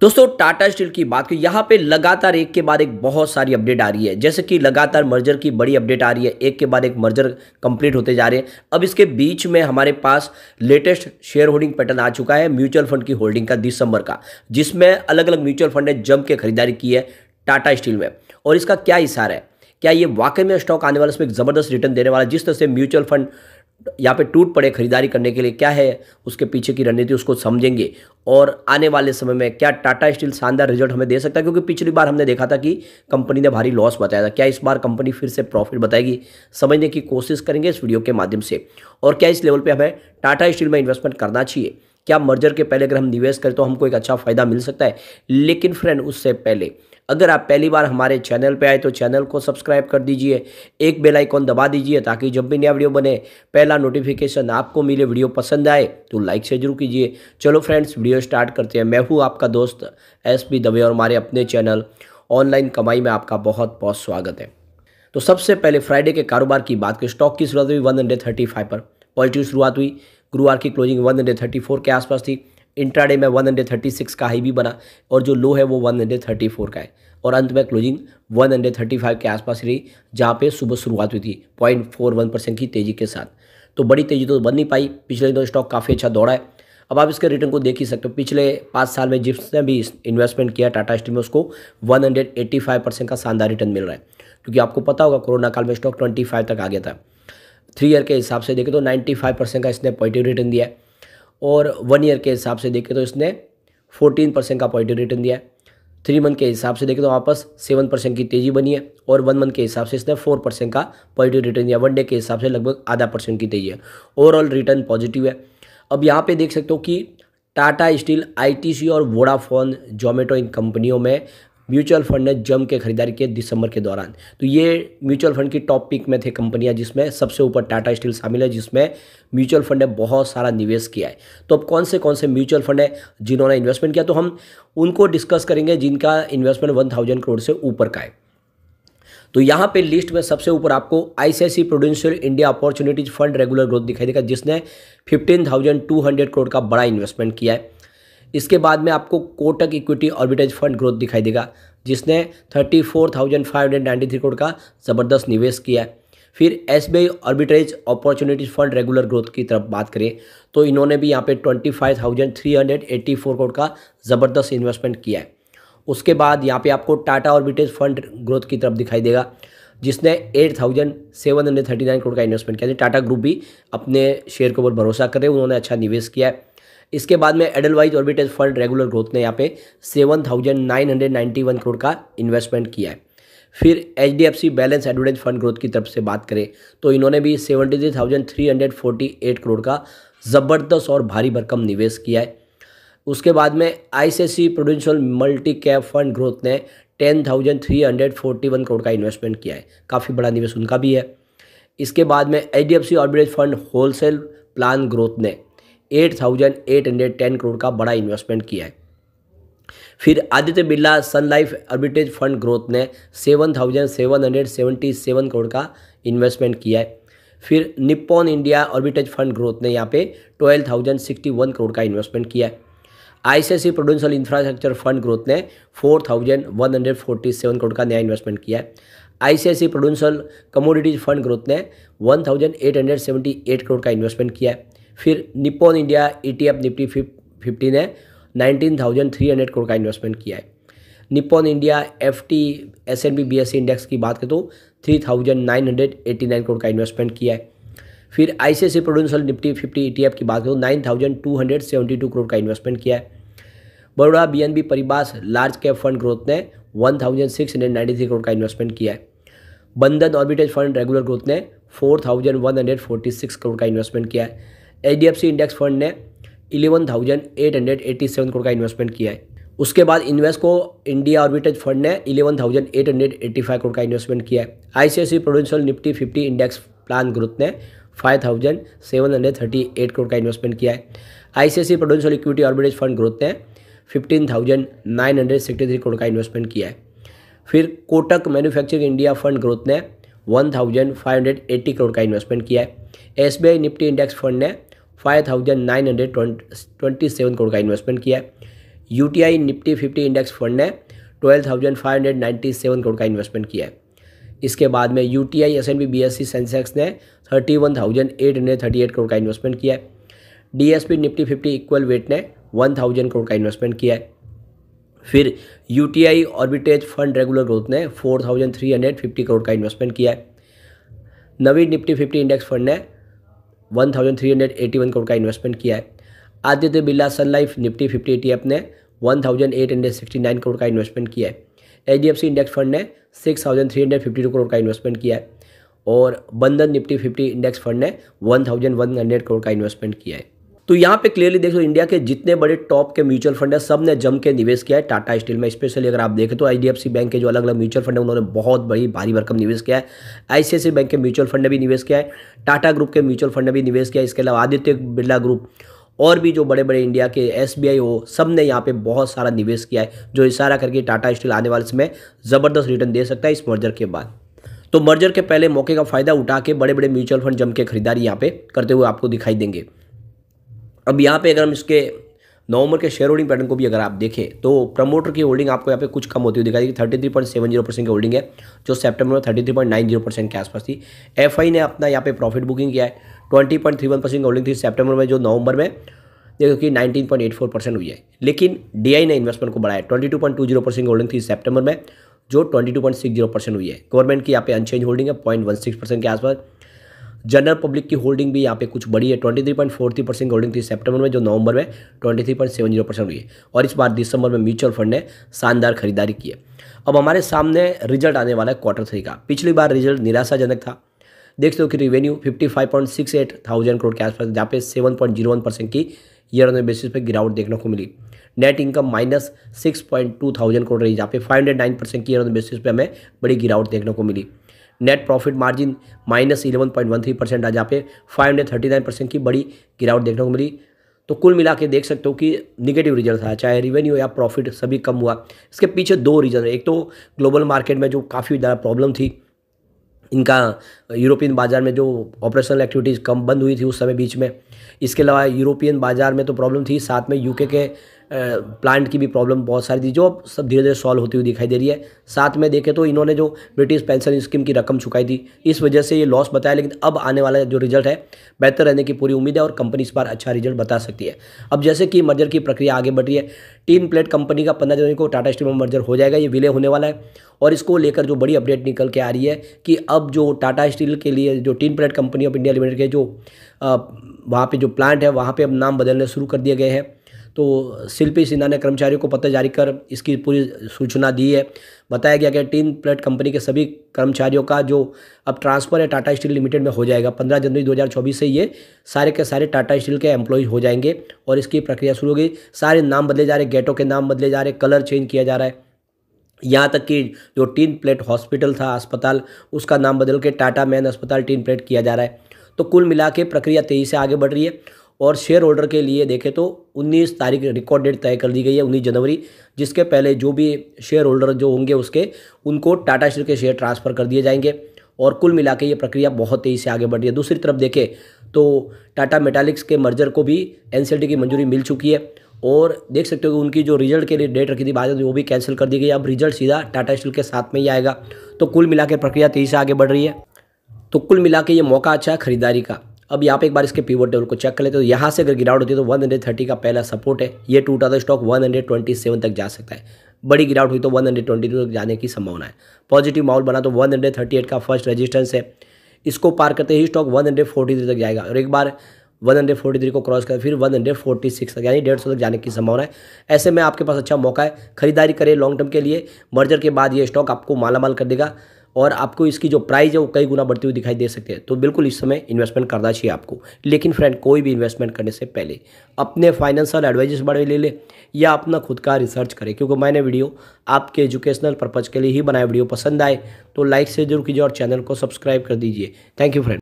दोस्तों टाटा स्टील की बात की यहाँ पे लगातार एक के बाद एक बहुत सारी अपडेट आ रही है जैसे कि लगातार मर्जर की बड़ी अपडेट आ रही है एक के बाद एक मर्जर कंप्लीट होते जा रहे हैं अब इसके बीच में हमारे पास लेटेस्ट शेयर होल्डिंग पैटर्न आ चुका है म्यूचुअल फंड की होल्डिंग का दिसंबर का जिसमें अलग अलग म्यूचुअल फंड ने जम के खरीदारी की है टाटा स्टील में और इसका क्या इशारा है क्या ये वाकई में स्टॉक आने वाला इसमें ज़बरदस्त रिटर्न देने वाला जिस तरह से म्यूचुअल फंड यहाँ पे टूट पड़े खरीदारी करने के लिए क्या है उसके पीछे की रणनीति उसको समझेंगे और आने वाले समय में क्या टाटा स्टील शानदार रिजल्ट हमें दे सकता है क्योंकि पिछली बार हमने देखा था कि कंपनी ने भारी लॉस बताया था क्या इस बार कंपनी फिर से प्रॉफिट बताएगी समझने की कोशिश करेंगे इस वीडियो के माध्यम से और क्या इस लेवल पर हमें टाटा स्टील में इन्वेस्टमेंट करना चाहिए क्या मर्जर के पहले अगर हम निवेश करें तो हमको एक अच्छा फ़ायदा मिल सकता है लेकिन फ्रेंड उससे पहले अगर आप पहली बार हमारे चैनल पे आए तो चैनल को सब्सक्राइब कर दीजिए एक बेल आइकॉन दबा दीजिए ताकि जब भी नया वीडियो बने पहला नोटिफिकेशन आपको मिले वीडियो पसंद आए तो लाइक से जरूर कीजिए चलो फ्रेंड्स वीडियो स्टार्ट करते हैं मैं हूँ आपका दोस्त एस पी दवे और हमारे अपने चैनल ऑनलाइन कमाई में आपका बहुत बहुत स्वागत है तो सबसे पहले फ्राइडे के कारोबार की बात करें स्टॉक की शुरुआत हुई वन पर पॉजिटिव शुरुआत हुई गुरुवार की क्लोजिंग वन के आसपास थी इंट्राडे में 136 का हाई भी बना और जो लो है वो 134 का है और अंत में क्लोजिंग 135 के आसपास रही जहाँ पे सुबह शुरुआत हुई थी पॉइंट फोर वन परसेंट की तेज़ी के साथ तो बड़ी तेज़ी तो बन नहीं पाई पिछले दिनों स्टॉक काफ़ी अच्छा दौड़ा है अब आप इसके रिटर्न को देख ही सकते हो पिछले पाँच साल में जिसने भी इन्वेस्टमेंट किया टाटा स्टील में उसको 185 परसेंट का शानदार रिटर्न मिल रहा है क्योंकि आपको पता होगा कोरोना काल में स्टॉक 25 तक आ गया था थ्री ईयर के हिसाब से देखें तो 95 परसेंट का इसने पॉजिटिव रिटर्न दिया है और वन ईयर के हिसाब से देखें तो इसने फोर्टीन परसेंट का पॉजिटिव रिटर्न दिया है थ्री मंथ के हिसाब से देखें तो वापस सेवन परसेंट की तेज़ी बनी है और वन मंथ के हिसाब से इसने फोर परसेंट का पॉजिटिव रिटर्न दिया वन डे के हिसाब से लगभग आधा परसेंट की तेज़ी है ओवरऑल रिटर्न पॉजिटिव है अब यहाँ पे देख सकते हो कि टाटा स्टील आईटीसी और वोडाफोन जोमेटो इन कंपनियों में म्यूचुअल फंड ने जम के खरीदारी की दिसंबर के दौरान तो ये म्यूचुअल फंड की टॉप पिक में थे कंपनियां जिसमें सबसे ऊपर टाटा स्टील शामिल है जिसमें म्यूचुअल फंड ने बहुत सारा निवेश किया है तो अब कौन से कौन से म्यूचुअल फंड है जिन्होंने इन्वेस्टमेंट किया तो हम उनको डिस्कस करेंगे जिनका इन्वेस्टमेंट वन थाउजेंड करोड़ से ऊपर का है तो यहाँ पे लिस्ट में सबसे ऊपर आपको ICICI Prudential India opportunities fund regular growth दिखाई देगा जिसने 15,200 करोड़ का बड़ा इन्वेस्टमेंट किया है इसके बाद में आपको Kotak equity arbitrage fund growth दिखाई देगा जिसने thirty four thousand five hundred ninety three crore का ज़बरदस्त निवेश किया है फिर S B I arbitrage opportunities fund regular growth की तरफ बात करें तो इन्होंने भी यहाँ पे twenty five thousand three hundred eighty four crore का ज़बरदस्त इन्वेस्टमेंट किया है उसके बाद यहाँ पे आपको टाटा ऑर्बिटेज फंड ग्रोथ की तरफ दिखाई देगा जिसने eight thousand seven hundred thirty nine crore का इन्वेस्टमेंट किया टाटा ग्रुप भी अपने शेयर के ऊपर भरोसा करे उन्होंने अच्छा निवेश किया है इसके बाद में Edelweiss arbitrage fund regular growth ने यहाँ पे seven thousand nine hundred ninety one crore का इन्वेस्टमेंट किया है फिर H D F C balance advantage fund growth की तरफ से बात करें तो इन्होंने भी seventy three thousand three hundred forty eight crore का ज़बरदस्त और भारी भरकम निवेश किया है उसके बाद में I C C Prudential multi cap fund growth ने ten thousand three hundred forty one crore का इन्वेस्टमेंट किया है काफ़ी बड़ा निवेश उनका भी है इसके बाद में H D F C arbitrage fund wholesale plan growth ने 8,810 करोड़ का बड़ा इन्वेस्टमेंट किया है फिर Aditya Birla Sun Life arbitrage fund growth ने 7,777 करोड़ का इन्वेस्टमेंट किया है फिर Nippon India arbitrage fund growth ने यहाँ पे 12,061 करोड़ का इन्वेस्टमेंट किया है ICIC Prudential infrastructure fund growth ने 4,147 करोड़ का नया इन्वेस्टमेंट किया है ICIC Prudential commodities fund growth ने 1,878 करोड़ का इन्वेस्टमेंट किया है फिर Nippon India ETF Nifty fifty ने nineteen thousand three hundred crore का इन्वेस्टमेंट किया है Nippon India F T S N B B S C index की बात करें तो three thousand nine hundred nine crore का इन्वेस्टमेंट किया है फिर I C C Prudential Nifty fifty E T F की बात करें तो nine thousand two hundred seventy two crore का इन्वेस्टमेंट किया है Baroda B N B Paribas large cap fund growth ने one thousand six hundred ninety three crore का इन्वेस्टमेंट किया है Bandhan arbitrage fund regular growth ने four thousand one hundred forty six crore का investment किया है एच इंडेक्स फंड ने eleven thousand eight hundred eighty seven crore का इन्वेस्टमेंट किया है उसके बाद Invesco India arbitrage fund ने eleven thousand eight hundred eighty five crore का इन्वेस्टमेंट किया है ICIC Prudential Nifty fifty index plan group ने five thousand seven hundred thirty eight crore का इन्वेस्टमेंट किया है ICIC Prudential equity arbitrage fund group ने fifteen thousand nine hundred sixty three crore का investment किया है फिर Kotak manufacturing India fund growth ने one thousand five hundred eighty crore का इन्वेस्टमेंट किया है एस निफ्टी इंडेक्स फंड ने five thousand nine hundred twenty seven crore का इन्वेस्टमेंट किया है UTI Nifty fifty index fund ने twelve thousand five hundred ninety seven crore का इन्वेस्टमेंट किया है इसके बाद में U T I S N B B S C Sensex ने thirty one thousand eight hundred thirty eight crore का इन्वेस्टमेंट किया है D S P Nifty fifty equal weight ने वन थाउजेंड करोड़ का इन्वेस्टमेंट किया है फिर U T I arbitrage fund regular growth ने four thousand three hundred fifty crore का इन्वेस्टमेंट किया है Navi Nifty fifty index fund ने वन करोड़ का इन्वेस्टमेंट किया है Aditya Birla Sun Life Nifty fifty E e ने वन करोड़ का इन्वेस्टमेंट किया है एच इंडेक्स फंड ने टू करोड़ का इन्वेस्टमेंट किया है और बंधन निफ्टी फिफ्टी इंडेक्स फंड ने 1,100 करोड़ का इन्वेस्टमेंट किया है तो यहाँ पे क्लियरली देख लो इंडिया के जितने बड़े टॉप के म्यूचुअल फंड है सब ने जम के निवेश किया है टाटा स्टील में स्पेशली अगर आप देखें तो आई बैंक के जो अलग अलग म्यूचुअल फंड है उन्होंने बहुत बड़ी भारी भरकम निवेश किया है आई बैंक के म्यूचुअल फंड ने भी निवेश किया है टाटा ग्रुप के म्यूचुअल फंड ने भी निवेश किया है इसके अलावा आदित्य बिरला ग्रुप और भी जो बड़े बड़े इंडिया के एस हो सब ने यहाँ पे बहुत सारा निवेश किया है जो इशारा करके टाटा स्टील आने वाले समय ज़बरदस्त रिटर्न दे सकता है इस मर्जर के बाद तो मर्जर के पहले मौके का फ़ायदा उठा के बड़े बड़े म्यूचुअल फंड जम के खरीदारी यहाँ पे करते हुए आपको दिखाई देंगे अब यहाँ पे अगर हम इसके नवंबर के शेयर होल्डिंग पैटर्न को भी अगर आप देखें तो प्रमोटर की होल्डिंग आपको यहाँ पे कुछ कम होती हुई दिखाई thirty three point seven zero percent की होल्डिंग है जो सितंबर में thirty three point nine zero percent के आसपास थी एफआई ने अपना यहाँ पे प्रॉफिट बुकिंग किया है twenty point three one percent की होल्डिंग थी सेप्टेबर में जो नवंबर में देखो कि nineteen point eight four percent हुई है लेकिन आई ने इन्वेस्टमेंट को बढ़ाया twenty two point two zero percent की होल्डिंग थी सेप्टेबर में जो twenty two point six zero percent हुई है गवर्नमेंट की यहाँ पे अनचेंज होल्डिंग है पॉइंट वन सिक्स परसेंट के आसपास जनरल पब्लिक की होल्डिंग भी यहाँ पे कुछ बड़ी है twenty three point four three percent की होल्डिंग थी सेप्टेबर में जो नवंबर में twenty three point seven zero percent हुई है और इस बार दिसंबर में म्यूचुअल फंड ने शानदार खरीदारी की है अब हमारे सामने रिजल्ट आने वाला है क्वार्टर थ्री का पिछली बार रिजल्ट निराशाजनक था देख हो कि revenue fifty five point six eight thousand crore के आसपास जहाँ पे seven point zero one percent की ईयर ऑन बेसिस पे गिरावट देखने को मिली net income minus six point two thousand crore रही जहाँ पे फाइव हंड्रेड नाइन परसेंट की ईयर ऑन बेसिस पे हमें बड़ी गिरावट देखने को मिली net profit margin minus eleven point one three percent आ जहाँ पे five hundred thirty nine percent की बड़ी गिरावट देखने को मिली तो कुल मिला के देख सकते हो कि निगेटिव रिजल्ट था चाहे रिवेन्यू या प्रॉफिट सभी कम हुआ इसके पीछे दो रीज़न है एक तो ग्लोबल मार्केट में जो काफ़ी ज़्यादा प्रॉब्लम थी इनका यूरोपियन बाज़ार में जो ऑपरेशनल एक्टिविटीज़ कम बंद हुई थी उस समय बीच में इसके अलावा यूरोपियन बाज़ार में तो प्रॉब्लम थी साथ में यूके के प्लांट की भी प्रॉब्लम बहुत सारी थी जो सब धीरे धीरे सॉल्व होती हुई दिखाई दे रही है साथ में देखें तो इन्होंने जो ब्रिटिश पेंशन स्कीम की रकम चुकाई थी इस वजह से ये लॉस बताया लेकिन अब आने वाला जो रिजल्ट है बेहतर रहने की पूरी उम्मीद है और कंपनी इस बार अच्छा रिजल्ट बता सकती है अब जैसे कि मर्जर की प्रक्रिया आगे बढ़ रही है टीन प्लेट कंपनी का पंद्रह जनवरी को टाटा स्टील में मर्जर हो जाएगा ये विलय होने वाला है और इसको लेकर जो बड़ी अपडेट निकल के आ रही है कि अब जो टाटा स्टील के लिए जो tin plate company of India limited के जो वहाँ पे जो प्लांट है वहाँ पे अब नाम बदलने शुरू कर दिए गए हैं तो शिल्पी सिन्हा ने कर्मचारियों को पत्र जारी कर इसकी पूरी सूचना दी है बताया गया कि टीन प्लेट कंपनी के सभी कर्मचारियों का जो अब ट्रांसफ़र है टाटा स्टील लिमिटेड में हो जाएगा 15 जनवरी 2024 से ये सारे के सारे टाटा स्टील के एम्प्लॉय हो जाएंगे और इसकी प्रक्रिया शुरू होगी सारे नाम बदले जा रहे गेटों के नाम बदले जा रहे कलर चेंज किया जा रहा है यहाँ तक कि जो टीन प्लेट हॉस्पिटल था अस्पताल उसका नाम बदल के टाटा मैन अस्पताल टीन प्लेट किया जा रहा है तो कुल मिला के प्रक्रिया तेज़ी से आगे बढ़ रही है और शेयर होल्डर के लिए देखें तो 19 तारीख रिकॉर्ड डेट तय कर दी गई है 19 जनवरी जिसके पहले जो भी शेयर होल्डर जो होंगे उसके उनको टाटा स्टील के शेयर ट्रांसफ़र कर दिए जाएंगे और कुल मिला ये प्रक्रिया बहुत तेज़ी से आगे बढ़ रही है दूसरी तरफ देखें तो टाटा मेटालिक्स के मर्जर को भी एन की मंजूरी मिल चुकी है और देख सकते हो कि उनकी जो रिजल्ट के लिए डेट रखी थी बाद में वो भी कैंसिल कर दी गई अब रिजल्ट सीधा टाटा स्टील के साथ में ही आएगा तो कुल मिला प्रक्रिया तेज़ी से आगे बढ़ रही है तो कुल मिला ये मौका अच्छा है खरीदारी का अब यहाँ पे एक बार इसके पीवट टेबल को चेक कर लेते तो यहाँ से अगर गिरावट होती है तो 130 का पहला सपोर्ट है ये टूटा तो स्टॉक 127 तक जा सकता है बड़ी गिरावट हुई तो 122 तक जाने की संभावना है पॉजिटिव माहौल बना तो 138 का फर्स्ट रेजिस्टेंस है इसको पार करते ही स्टॉक थ्री तक जाएगा और एक बार थ्री को क्रॉस कर फिर सिक्स तक यानी डेढ़ सौ तक जाने की संभावना है ऐसे में आपके पास अच्छा मौका है खरीदारी करें लॉन्ग टर्म के लिए मर्जर के बाद ये स्टॉक आपको मालामाल कर देगा और आपको इसकी जो प्राइस है वो कई गुना बढ़ती हुई दिखाई दे सकती है तो बिल्कुल इस समय इन्वेस्टमेंट करना चाहिए आपको लेकिन फ्रेंड कोई भी इन्वेस्टमेंट करने से पहले अपने फाइनेंशियल एडवाइजर्स बड़े ले लें या अपना खुद का रिसर्च करें क्योंकि मैंने वीडियो आपके एजुकेशनल पर्पज़ के लिए ही बनाया वीडियो पसंद आए तो लाइक से जरूर कीजिए और चैनल को सब्सक्राइब कर दीजिए थैंक यू फ्रेंड